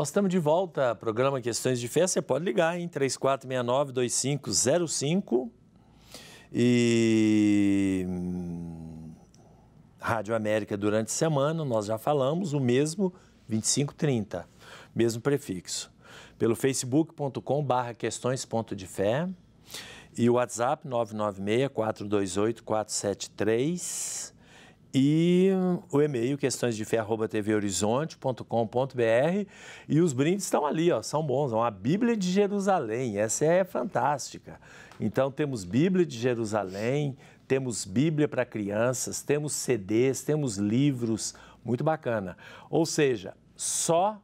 Nós estamos de volta ao programa Questões de Fé. Você pode ligar em 3469-2505 e hum, Rádio América durante a semana, nós já falamos o mesmo 2530, mesmo prefixo. Pelo facebook.com barra questões.defé e o WhatsApp 996 428 473 e o e-mail questões de tvhorizonte.com.br e os brindes estão ali, ó, são bons, a é uma Bíblia de Jerusalém, essa é fantástica. Então temos Bíblia de Jerusalém, temos Bíblia para crianças, temos CDs, temos livros, muito bacana. Ou seja, só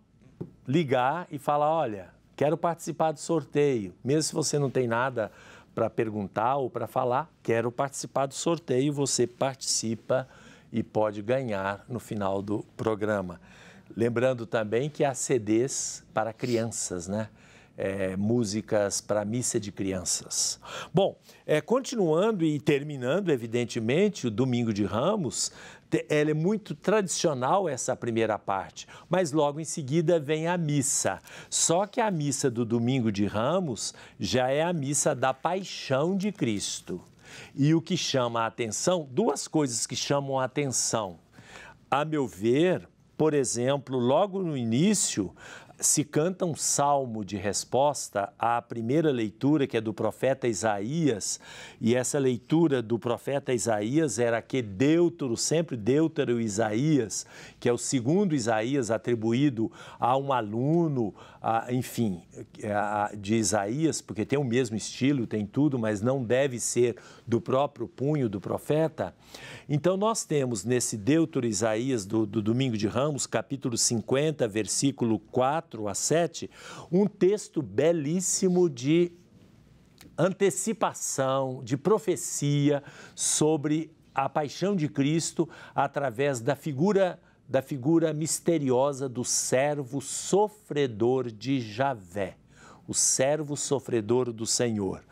ligar e falar, olha, quero participar do sorteio, mesmo se você não tem nada para perguntar ou para falar, quero participar do sorteio, você participa e pode ganhar no final do programa. Lembrando também que há CDs para crianças, né? É, músicas para missa de crianças. Bom, é, continuando e terminando, evidentemente, o Domingo de Ramos, ela é muito tradicional essa primeira parte, mas logo em seguida vem a missa. Só que a missa do Domingo de Ramos já é a missa da Paixão de Cristo. E o que chama a atenção, duas coisas que chamam a atenção. A meu ver, por exemplo, logo no início, se canta um salmo de resposta à primeira leitura, que é do profeta Isaías, e essa leitura do profeta Isaías era que Deutero, sempre Deutero Isaías, que é o segundo Isaías atribuído a um aluno, a, enfim, é, a, de Isaías, porque tem o mesmo estilo, tem tudo, mas não deve ser do próprio punho do profeta. Então, nós temos nesse Deutero Isaías do, do Domingo de Ramos, capítulo 50, versículo 4, 4 a 7, um texto belíssimo de antecipação, de profecia sobre a paixão de Cristo através da figura da figura misteriosa do servo sofredor de Javé o servo sofredor do Senhor.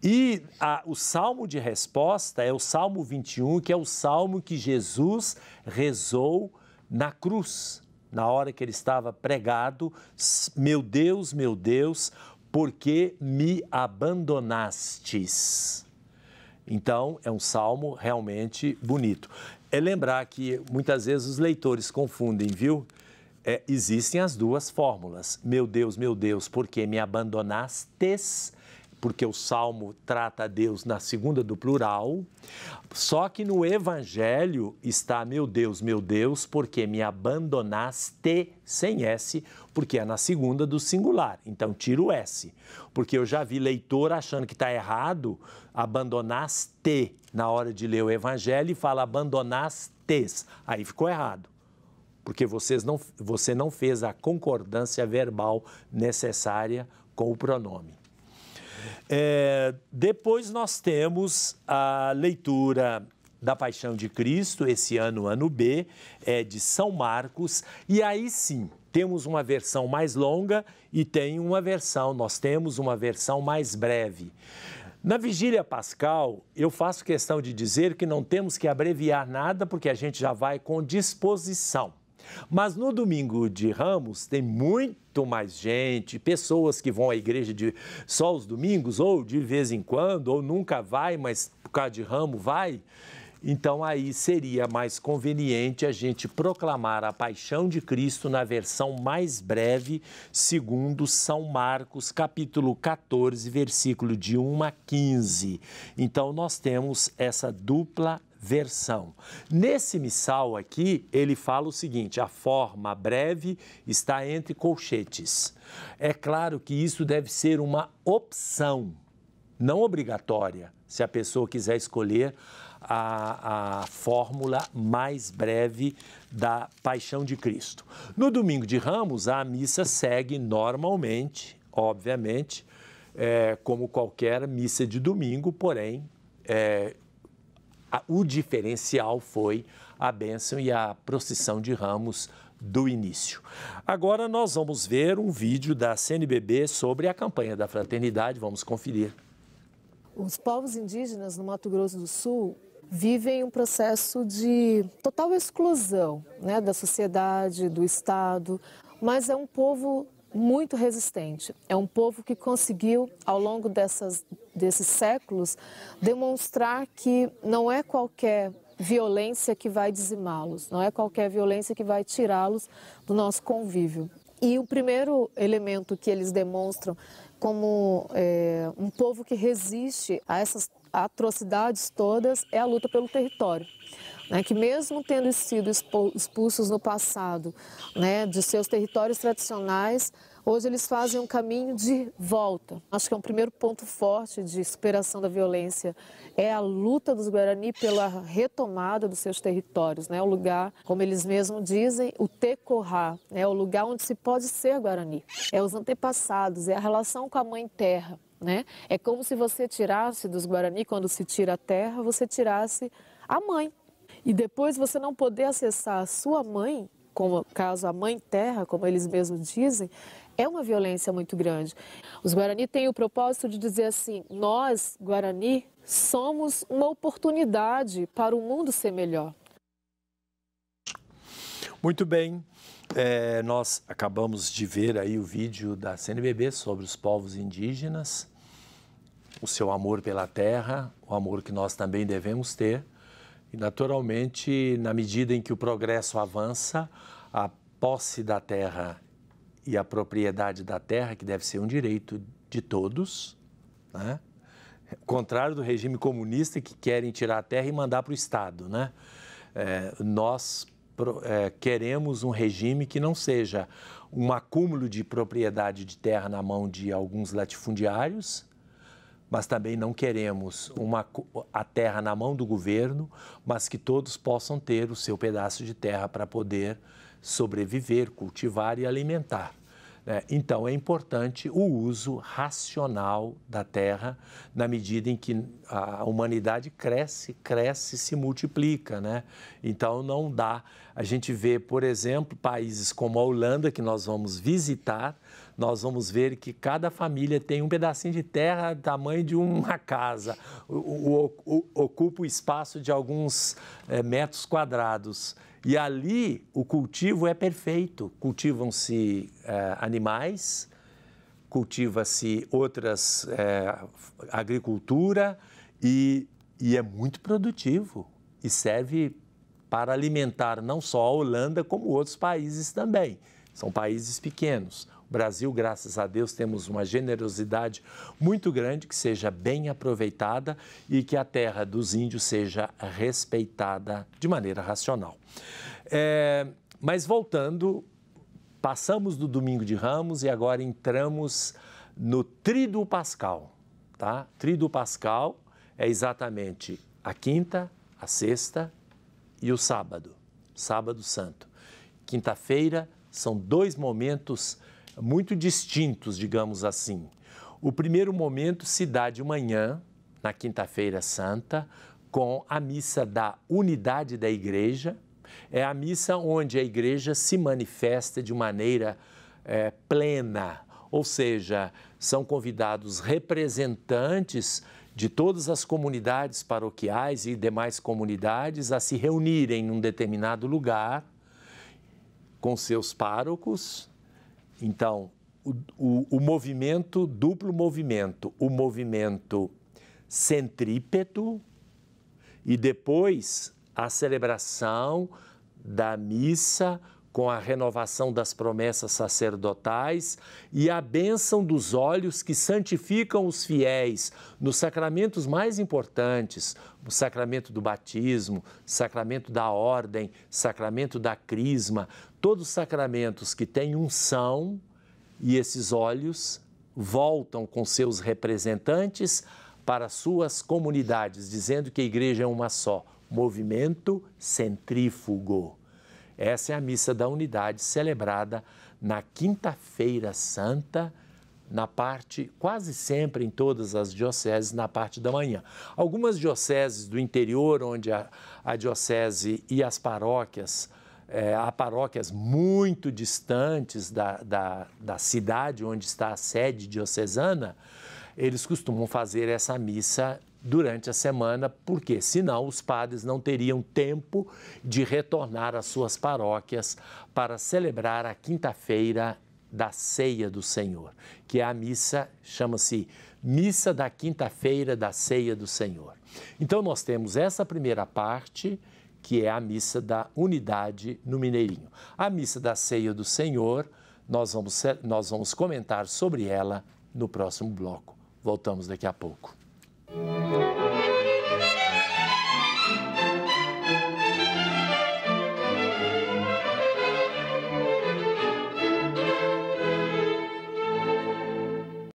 E a, o salmo de resposta é o Salmo 21, que é o salmo que Jesus rezou na cruz na hora que ele estava pregado: Meu Deus, meu Deus, por que me abandonastes? Então, é um salmo realmente bonito. É lembrar que muitas vezes os leitores confundem, viu? É, existem as duas fórmulas. Meu Deus, meu Deus, por que me abandonastes? porque o salmo trata a Deus na segunda do plural. Só que no evangelho está: Meu Deus, meu Deus, porque me abandonaste sem S, porque é na segunda do singular. Então tira o S. Porque eu já vi leitor achando que está errado, abandonaste na hora de ler o evangelho e fala abandonastes. Aí ficou errado porque vocês não, você não fez a concordância verbal necessária com o pronome. É, depois nós temos a leitura da Paixão de Cristo, esse ano, ano B, é de São Marcos, e aí sim. Temos uma versão mais longa e tem uma versão, nós temos uma versão mais breve. Na vigília pascal, eu faço questão de dizer que não temos que abreviar nada, porque a gente já vai com disposição. Mas no domingo de Ramos tem muito mais gente, pessoas que vão à igreja de só os domingos, ou de vez em quando, ou nunca vai, mas por causa de ramo vai. Então aí seria mais conveniente a gente proclamar a paixão de Cristo na versão mais breve, segundo São Marcos, capítulo 14, versículo de 1 a 15. Então nós temos essa dupla versão. Nesse missal aqui, ele fala o seguinte: a forma breve está entre colchetes. É claro que isso deve ser uma opção, não obrigatória, se a pessoa quiser escolher a, a fórmula mais breve da Paixão de Cristo. No domingo de Ramos, a missa segue normalmente, obviamente, é, como qualquer missa de domingo, porém. É, o diferencial foi a bênção e a procissão de ramos do início. Agora nós vamos ver um vídeo da CNBB sobre a campanha da fraternidade, vamos conferir. Os povos indígenas no Mato Grosso do Sul vivem um processo de total exclusão né, da sociedade, do Estado, mas é um povo muito resistente. É um povo que conseguiu, ao longo dessas, desses séculos, demonstrar que não é qualquer violência que vai dizimá-los, não é qualquer violência que vai tirá-los do nosso convívio. E o primeiro elemento que eles demonstram como é, um povo que resiste a essas atrocidades todas é a luta pelo território né, que mesmo tendo sido expulsos no passado né, de seus territórios tradicionais, hoje eles fazem um caminho de volta. Acho que é um primeiro ponto forte de superação da violência é a luta dos Guarani pela retomada dos seus territórios, né, o lugar, como eles mesmos dizem, o tecorrá, né, o lugar onde se pode ser Guarani. É os antepassados, é a relação com a mãe terra. Né? É como se você tirasse dos Guarani, quando se tira a terra, você tirasse a mãe, e depois você não poder acessar a sua mãe, como caso a mãe terra, como eles mesmos dizem, é uma violência muito grande. Os Guarani têm o propósito de dizer assim: nós, Guarani, somos uma oportunidade para o mundo ser melhor. Muito bem. É, nós acabamos de ver aí o vídeo da CNBB sobre os povos indígenas, o seu amor pela terra, o amor que nós também devemos ter naturalmente, na medida em que o progresso avança, a posse da terra e a propriedade da terra, que deve ser um direito de todos, né? contrário do regime comunista que querem tirar a terra e mandar para o Estado. Né? É, nós é, queremos um regime que não seja um acúmulo de propriedade de terra na mão de alguns latifundiários mas também não queremos uma, a terra na mão do governo, mas que todos possam ter o seu pedaço de terra para poder sobreviver, cultivar e alimentar. Né? então, é importante o uso racional da terra na medida em que a humanidade cresce, cresce, se multiplica, né? Então, não dá. A gente vê, por exemplo, países como a Holanda, que nós vamos visitar, nós vamos ver que cada família tem um pedacinho de terra do tamanho de uma casa, o, o, o, ocupa o espaço de alguns é, metros quadrados. E ali o cultivo é perfeito. Cultivam-se eh, animais, cultiva-se outras eh, agricultura e, e é muito produtivo e serve para alimentar não só a Holanda como outros países também. São países pequenos. Brasil, graças a Deus, temos uma generosidade muito grande, que seja bem aproveitada e que a terra dos índios seja respeitada de maneira racional. É, mas voltando, passamos do domingo de Ramos e agora entramos no Tríduo Pascal. Tá? Tríduo Pascal é exatamente a quinta, a sexta e o sábado, Sábado Santo. Quinta-feira são dois momentos muito distintos, digamos assim. O primeiro momento se dá de manhã, na Quinta-feira Santa, com a missa da unidade da igreja. É a missa onde a igreja se manifesta de maneira é, plena, ou seja, são convidados representantes de todas as comunidades paroquiais e demais comunidades a se reunirem em um determinado lugar com seus párocos então, o, o, o movimento, duplo movimento, o movimento centrípeto e depois a celebração da missa com a renovação das promessas sacerdotais e a bênção dos olhos que santificam os fiéis nos sacramentos mais importantes, o sacramento do batismo, sacramento da ordem, sacramento da crisma, todos os sacramentos que têm unção e esses olhos voltam com seus representantes para suas comunidades, dizendo que a igreja é uma só, movimento centrífugo. Essa é a missa da unidade celebrada na Quinta-feira Santa, na parte, quase sempre em todas as dioceses, na parte da manhã. Algumas dioceses do interior, onde a, a diocese e as paróquias, é, há paróquias muito distantes da, da, da cidade onde está a sede diocesana, eles costumam fazer essa missa durante a semana, porque senão os padres não teriam tempo de retornar às suas paróquias para celebrar a quinta-feira da ceia do Senhor, que é a missa, chama-se Missa da Quinta-feira da Ceia do Senhor. Então nós temos essa primeira parte, que é a missa da unidade no Mineirinho. A missa da ceia do Senhor, nós vamos, nós vamos comentar sobre ela no próximo bloco. Voltamos daqui a pouco. Thank you.